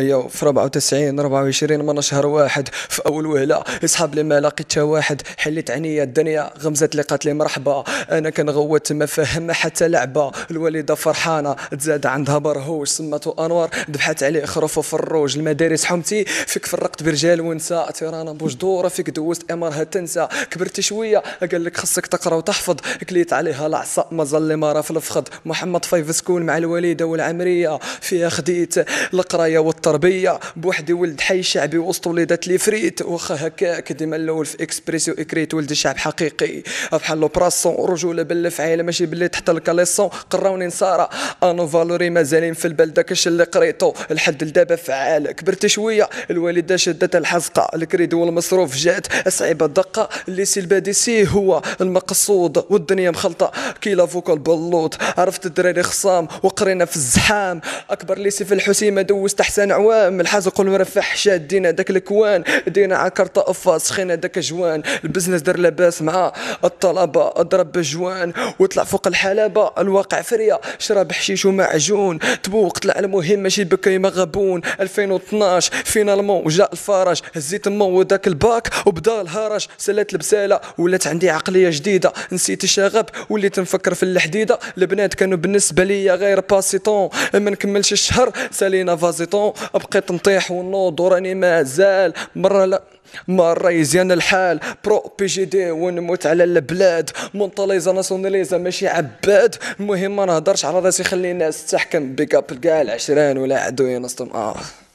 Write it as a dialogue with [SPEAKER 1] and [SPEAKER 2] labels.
[SPEAKER 1] ايوا في 94 24 من شهر واحد في اول وهله اصحاب لي ما لقيت واحد حلت عينيا الدنيا غمزت لي قالت لي مرحبا انا كنغوت ما فاهم حتى لعبه الوالده فرحانه تزاد عندها برهوش سماتو انوار ذبحت عليه خروفو في الروج المدارس حمتي فيك فرقت برجال ونساء تيرانا بوجدوره فيك دوزت امرها تنسى كبرت شويه قال لك خصك تقرا وتحفظ كليت عليها العصا ما ظل مارا في الفخد محمد فايف سكول مع الوالده والعمريه فيها خديت القرايه والتر التربيه بوحدي ولد حي شعبي وسط وليدات لي فريت واخا هكاك ديما الاول في اكسبريسيو اكريت ولد الشعب حقيقي بحال براسون رجوله بالفعيله ماشي باللي تحت الكاليسون قراوني نصارى انو فالوري مازالين في البلده كاش اللي قريتو الحد لدابا فعال كبرت شويه الوالده شدت الحزقه الكريد والمصروف جات صعيبه الدقه اللي سي الباديسي هو المقصود والدنيا مخلطه كي لافوكا البلوط عرفت الدراري خصام وقرينا في الزحام اكبر ليسي في الحسيمه دوزت احسن عوام الحاز قول مرفح حشاد دينا داك الكوان دينا عكر طقفة سخينا داك جوان البزنس دار لاباس مع الطلبة اضرب جوان وطلع فوق الحلبة الواقع فريا شرب حشيش ومعجون تبوق طلع المهم ماشي بكري مغبون 2012 فينالمون وجاء الفرج هزيت مو داك الباك وبدا الهرج سالات البسالة ولات عندي عقلية جديدة نسيت الشغب وليت نفكر في الحديدة البنات كانوا بالنسبة ليا غير باسيطون ما نكملش الشهر سالينا فازيطون بقيت نطيح ونوض وراني مازال مره لا مرة يزيان الحال برو بي جي دي ونموت على البلاد مونطاليزا ناسيوناليزا ماشي عباد المهم ما نهضرش على راسي خلي الناس تحكم بيك اب كاع العشران ولا عدو ينصدم اه